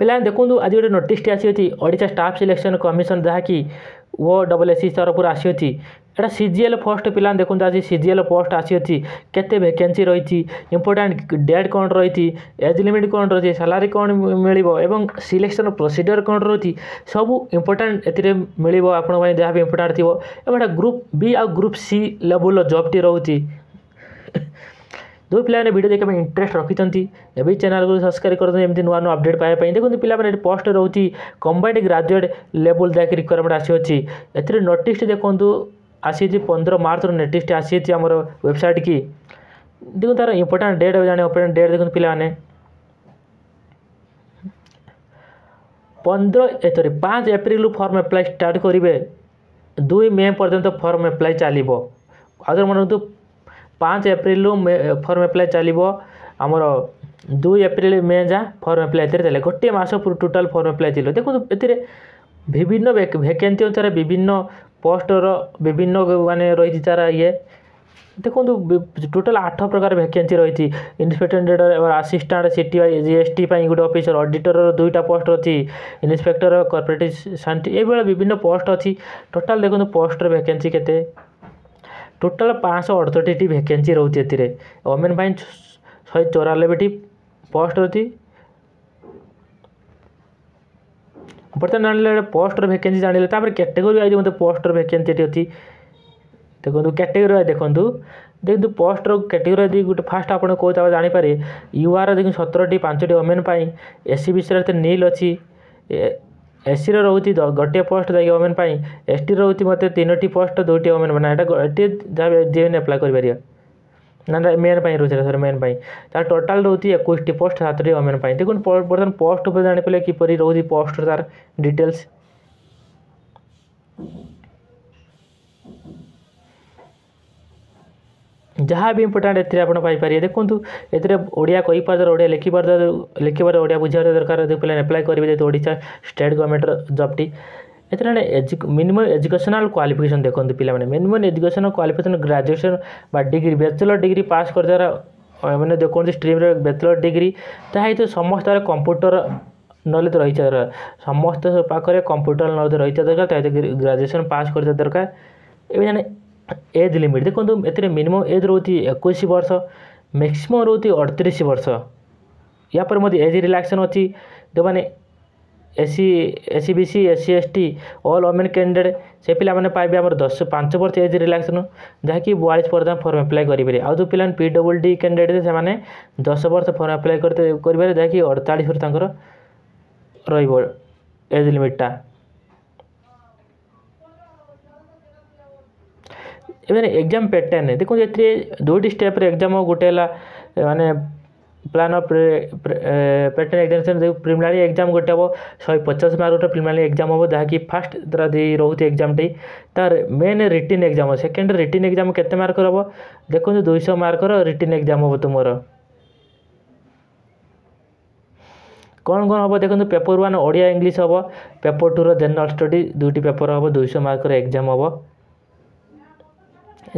ପିଲାମାନେ ଦେଖନ୍ତୁ ଆଜି ଗୋଟେ ନୋଟିସ୍ଟି ଆସିଅଛି ଓଡ଼ିଶା ଷ୍ଟାଫ୍ ସିଲେକ୍ସନ୍ କମିଶନ୍ ଯାହାକି ଓ ଡବଲ୍ ଏସ୍ ସି ତରଫରୁ ଆସିଅଛି ଏଇଟା ସି ଜି ଏଲ୍ ପୋଷ୍ଟ ପିଲାମାନେ ଦେଖନ୍ତୁ ଆଜି ସି ଜି ଏଲ୍ ପୋଷ୍ଟ ଆସିଅଛି କେତେ ଭେକେନ୍ସି ରହିଛି ଇମ୍ପୋର୍ଟାଣ୍ଟ ଡେଟ୍ କ'ଣ ରହିଛି ଏଜ୍ ଲିମିଟ୍ କ'ଣ ରହିଛି ସାଲାରୀ କ'ଣ ମିଳିବ ଏବଂ ସିଲେକ୍ସନ୍ ପ୍ରୋସିଡ଼ିଓର କ'ଣ ରହୁଛି ସବୁ ଇମ୍ପୋର୍ଟାଣ୍ଟ ଏଥିରେ ମିଳିବ ଆପଣଙ୍କ ପାଇଁ ଯାହା ବି ଇମ୍ପୋର୍ଟାଣ୍ଟ ଥିବ ଏବଂ ଏଇଟା ଗ୍ରୁପ୍ ବି ଆଉ ଗ୍ରୁପ୍ ସି ଲେବୁଲ୍ର ଜବ୍ଟି ରହୁଛି ଯେଉଁ ପିଲାମାନେ ଭିଡ଼ିଓ ଦେଖିବା ପାଇଁ ଇଣ୍ଟରେଷ୍ଟ ରଖିଛନ୍ତି ଏବେ ଚ୍ୟାନେଲ୍କୁ ସବସ୍କ୍ରାଇବ୍ କରନ୍ତୁ ଏମିତି ନୂଆ ନୂଆ ଅପଡ଼େଟ୍ ପାଇବା ପାଇଁ ଦେଖନ୍ତୁ ପିଲାମାନେ ଏଠି ପୋଷ୍ଟ ରହୁଛି କମ୍ବାଇଣ୍ଡ ଗ୍ରାଜୁଏଟ୍ ଲେବୁଲ୍ ଯାହାକି ରିକ୍ୱାରମେଣ୍ଟ ଆସିଅଛି ଏଥିରେ ନୋଟିସ୍ଟି ଦେଖନ୍ତୁ ଆସିଛି ପନ୍ଦର ମାର୍ଚ୍ଚର ନୋଟିସ୍ଟି ଆସିଛି ଆମର ୱେବସାଇଟ୍କି ଦେଖନ୍ତୁ ତା'ର ଇମ୍ପୋର୍ଟାଣ୍ଟ ଡେଟ୍ ଜାଣେ ଇମ୍ପୋର୍ଟାଣ୍ଟ ଡେଟ୍ ଦେଖନ୍ତୁ ପିଲାମାନେ ପନ୍ଦର ଏଥରେ ପାଞ୍ଚ ଏପ୍ରିଲରୁ ଫର୍ମ ଆପ୍ଲାଏ ଷ୍ଟାର୍ଟ କରିବେ ଦୁଇ ମେ ପର୍ଯ୍ୟନ୍ତ ଫର୍ମ ଆପ୍ଲାଏ ଚାଲିବ ଆଉଥରେ ମନେ ରଖନ୍ତୁ ପାଞ୍ଚ ଏପ୍ରିଲରୁ ଫର୍ମ ଆପ୍ଲାଏ ଚାଲିବ ଆମର ଦୁଇ ଏପ୍ରିଲ ମେ ଯାଏଁ ଫର୍ମ ଆପ୍ଲାଏ ଏଥିରେ ଦେଲେ ଗୋଟିଏ ମାସ ଟୋଟାଲ୍ ଫର୍ମ ଆପ୍ଲାଏ ଥିଲା ଦେଖନ୍ତୁ ଏଥିରେ ବିଭିନ୍ନ ଭେକେନ୍ସି ଅନୁସାରେ ବିଭିନ୍ନ ପୋଷ୍ଟର ବିଭିନ୍ନ ମାନେ ରହିଛି ତା'ର ଇଏ ଦେଖନ୍ତୁ ଟୋଟାଲ୍ ଆଠ ପ୍ରକାର ଭେକେନ୍ସି ରହିଛି inspector assistant C T G S T ପାଇଁ ଗୋଟେ ଅଫିସର ଅଡ଼ିଟର ଦୁଇଟା ପୋଷ୍ଟ ଅଛି ଇନ୍ସପେକ୍ଟର କର୍ପୋରେଟିଭ୍ ସାଇଣ୍ଟି ଏଇଭଳିଆ ବିଭିନ୍ନ ପୋଷ୍ଟ ଅଛି ଟୋଟାଲ୍ ଦେଖନ୍ତୁ ପୋଷ୍ଟର ଭେକେନ୍ସି କେତେ ଟୋଟାଲ୍ ପାଞ୍ଚଶହ ଅଠଷଠିଟି ଭେକେନ୍ସି ରହୁଛି ଏଥିରେ ଓମେନ୍ ପାଇଁ ଶହେ ଚଉରାନବେଟି ପୋଷ୍ଟ ଅଛି ବର୍ତ୍ତମାନ ଜାଣିଲେ ପୋଷ୍ଟର ଭେକେନ୍ସି ଜାଣିଲେ ତାପରେ କ୍ୟାଟେଗୋରୀ ୱାଇଜ୍ ମଧ୍ୟ ପୋଷ୍ଟର ଭେକେନ୍ସି ଏଠି ଅଛି ଦେଖନ୍ତୁ କ୍ୟାଟେଗୋରୀ ଆଇ ଦେଖନ୍ତୁ ଦେଖନ୍ତୁ ପୋଷ୍ଟର କ୍ୟାଟେଗୋରି ଯଦି ଗୋଟେ ଫାଷ୍ଟ ଆପଣ କେଉଁ ତାପରେ ଜାଣିପାରିବେ ୟୁଆର ଦେଖନ୍ତୁ ସତରଟି ପାଞ୍ଚଟି ଓମେନ୍ ପାଇଁ ଏସ୍ ସି ବିଷୟରେ ନିଲ୍ ଅଛି ଏସ୍ସିର ରହୁଛି ଗୋଟିଏ ପୋଷ୍ଟ ଯାଇକି ଓମେନ୍ ପାଇଁ ଏସ୍ଟିର ରହୁଛି ମୋତେ ତିନୋଟି ପୋଷ୍ଟ ଦୁଇଟି ଓମେନ୍ ମାନେ ଏଇଟା ଗୋଟିଏ ଯାହା ଯିଏ ଆପ୍ଲାଏ କରିପାରିବା ନା ମେନ୍ ପାଇଁ ରହୁଛି ସରି ମେନ୍ ପାଇଁ ତାର ଟୋଟାଲ୍ ରହୁଛି ଏକୋଇଶଟି ପୋଷ୍ଟ ସାତଟି ଓମେନ୍ ପାଇଁ ଦେଖନ୍ତୁ ବର୍ତ୍ତମାନ ପୋଷ୍ଟ ଉପରେ ଜାଣିପାରିଲେ କିପରି ରହୁଛି ପୋଷ୍ଟର ତାର ଡିଟେଲ୍ସ ଯାହା ବି ଇମ୍ପୋର୍ଟାଣ୍ଟ ଏଥିରେ ଆପଣ ପାଇପାରିବେ ଦେଖନ୍ତୁ ଏଥିରେ ଓଡ଼ିଆ କହିପାରିବାର ଓଡ଼ିଆ ଲେଖିବାର ଲେଖିବାର ଓଡ଼ିଆ ବୁଝିବାର ଦରକାର ଯଦି ପିଲା ଆପ୍ଲାଏ କରିବେ ଯେହେତୁ ଓଡ଼ିଶା ଷ୍ଟେଟ୍ ଗଭର୍ଣ୍ଣମେଣ୍ଟର ଜବ୍ଟି ଏଥିରେ ମାନେ ମିନିମମ୍ ଏଜୁକେସନାଲ୍ କ୍ୱାଲିଫିକେସନ୍ ଦେଖନ୍ତୁ ପିଲାମାନେ ମିନିମମ୍ ଏଜୁକେସନାଲ୍ କ୍ୱାଲିଫିକେସନ୍ ଗ୍ରାଜୁଏସନ୍ ବା ଡିଗ୍ରୀ ବ୍ୟାଚଲର୍ ଡିଗ୍ରୀ ପାସ୍ କରିବାର ମାନେ ଯେକୌଣସି ଷ୍ଟ୍ରିମ୍ରେ ବ୍ୟାଚଲର୍ ଡିଗ୍ରୀ ତାହା ହେଇଥିବ ସମସ୍ତଙ୍କର କମ୍ପ୍ୟୁଟର ନଲେଜ ରହିଥିବା ଦରକାର ସମସ୍ତ ପାଖରେ କମ୍ପ୍ୟୁଟର ନଲେଜ ରହିଥିବା ଦରକାର ତା ସହିତ ଗ୍ରାଜୁଏସନ୍ ପାସ୍ କରିବା ଦରକାର ଏବେ ଜଣେ एज लिमिट देखो ए तो मिनिमम एज रोचे एक बर्ष मैक्सीम रोचे अड़तीस वर्ष यापर मध्य एज रिलैक्सेशन अच्छी जो मैंने S S B C S C S T all women candidate से पाने पाइबे दस पांच वर्ष एज रिलैक्सेशन जहाँकि बयालीस पर्यटन फर्म एप्लाय करेंगे आउ जो पे पी डबल डी कैंडिडेट से दस वर्ष फर्म एप्लाय करेंगे जहाँकि अड़तालीस रज लिमिटा ଏମାନେ ଏକ୍ଜାମ୍ ପ୍ୟାଟର୍ନ ଦେଖନ୍ତୁ ଏଥିରେ ଦୁଇଟି ଷ୍ଟେପ୍ରେ ଏକ୍ଜାମ୍ ଆଉ ଗୋଟେ ହେଲା ମାନେ ପ୍ଲାନ୍ ଅଫ୍ ପ୍ୟାଟର୍ନ ଏକ୍ଜାମିନେସନ୍ ଯେଉଁ ପ୍ରିଲିମିନାରୀ ଏକ୍ଜାମ୍ ଗୋଟେ ହେବ ଶହେ ପଚାଶ ମାର୍କର ପ୍ରିଲିମିନାରୀ ଏକ୍ଜାମ୍ ହେବ ଯାହାକି ଫାର୍ଷ୍ଟ ତା'ର ରହୁଛି ଏକ୍ଜାମ୍ଟି ତା'ର main written exam second written exam କେତେ ମାର୍କର ହେବ ଦେଖନ୍ତୁ ଦୁଇଶହ ମାର୍କର ରିଟିନ୍ ଏକ୍ଜାମ୍ ହେବ ତୁମର କ'ଣ କ'ଣ ହେବ ଦେଖନ୍ତୁ ପେପର୍ ୱାନ୍ ଓଡ଼ିଆ ଇଂଲିଶ ହେବ ପେପର୍ ଟୁର ଜେନେରାଲ୍ ଷ୍ଟଡ଼ି ଦୁଇଟି ପେପର୍ ହେବ ଦୁଇଶହ ମାର୍କର ଏକ୍ଜାମ୍ ହେବ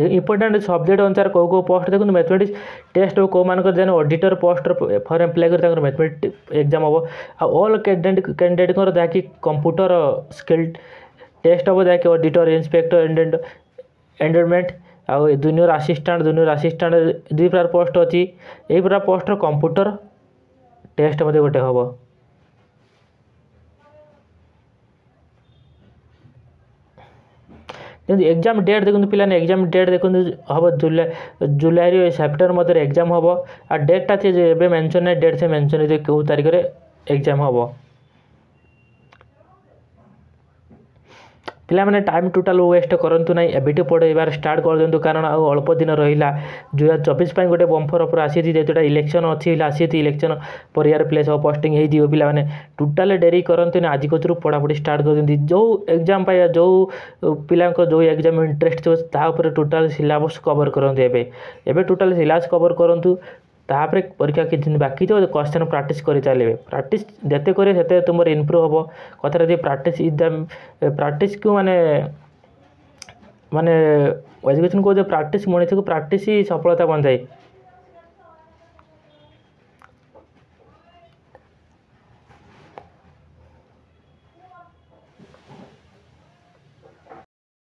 इंपोर्टाट सब्जेक्ट अनुसार कौ कौ पोस्ट देखते मैथमेटिक्स टेस्ट हो जन ऑडिटर पोस्ट फर एम्प्लयर तक मैथमेटिक्स एग्जाम हे आल कैंडेट कैंडिडेट जहाँ कि कंप्यूटर स्किल टेस्ट हम जहाँकि अडिटर इन्स्पेक्टर एंडेड एंडेडमेंट आ जूनियर आसीस्टाट जूनियर आसीस्टाट दुई प्रकार पोस्ट अच्छी यही प्रकार पोस्टर कंप्यूटर टेस्ट मैं गोटे हम କିନ୍ତୁ ଏକ୍ଜାମ୍ ଡେଟ୍ ଦେଖନ୍ତୁ ପିଲାମାନେ ଏକ୍ଜାମ୍ ଡେଟ୍ ଦେଖନ୍ତୁ ହେବ ଜୁଲାଇ ଜୁଲାଇରୁ ସେପ୍ଟେମ୍ବର ମଧ୍ୟରେ ଏକ୍ଜାମ୍ ହେବ ଆଉ ଡେଟ୍ଟା ଏବେ ମେନ୍ସନ୍ ନାହିଁ ଡେଟ୍ ସେ ମେନ୍ସନ୍ କେଉଁ ତାରିଖରେ ଏକ୍ଜାମ୍ ହେବ ପିଲାମାନେ ଟାଇମ୍ ଟୋଟାଲ୍ ୱେଷ୍ଟ କରନ୍ତୁ ନାହିଁ ଏବେଠୁ ପଢ଼େଇବାର ଷ୍ଟାର୍ଟ କରିଦିଅନ୍ତୁ କାରଣ ଆଉ ଅଳ୍ପ ଦିନ ରହିଲା ଦୁଇ ହଜାର ଚବିଶ ପାଇଁ ଗୋଟେ ବମ୍ଫର ଅଫର ଆସିଛି ଯେଉଁଟା ଇଲେକ୍ସନ୍ ଅଛି ଆସିଛି ଇଲେକ୍ସନ୍ ପରେ ଇଆର ପ୍ଲେସ୍ ହେବ ପୋଷ୍ଟିଂ ହେଇଯିବ ପିଲାମାନେ ଟୋଟାଲ୍ ଡେରି କରନ୍ତୁନି ଆଜି କତୁରୁ ପଢ଼ାପଢ଼ି ଷ୍ଟାର୍ଟ କରିଛନ୍ତି ଯେଉଁ ଏକ୍ଜାମ୍ ପାଇଁ ଯେଉଁ ପିଲାଙ୍କ ଯେଉଁ ଏକ୍ଜାମ୍ ଇଣ୍ଟରେଷ୍ଟ ଥିବ ତା ଉପରେ ଟୋଟାଲ୍ ସିଲାବସ୍ କଭର୍ କରନ୍ତୁ ଏବେ ଏବେ ଟୋଟାଲ୍ ସିଲାବସ୍ କଭର୍ କରନ୍ତୁ ତାପରେ ପରୀକ୍ଷା କିଛି ଦିନ ବାକି ଥିବ କ୍ୱେଶ୍ଚନ୍ ପ୍ରାକ୍ଟିସ୍ କରି ଚାଲିବେ ପ୍ରାକ୍ଟିସ୍ ଯେତେ କରିବେ ସେତେ ତୁମର ଇମ୍ପ୍ରୁଭ୍ ହେବ କଥାରେ ଯଦି ପ୍ରାକ୍ଟିସ୍ ଇଜ୍ ଦ ପ୍ରାକ୍ଟିସ୍କୁ ମାନେ ମାନେ ଏଜୁକେସନ୍ କହୁଛ ପ୍ରାକ୍ଟିସ୍ ମଣିଷକୁ ପ୍ରାକ୍ଟିସ୍ ହିଁ ସଫଳତା ବଞ୍ଚାଏ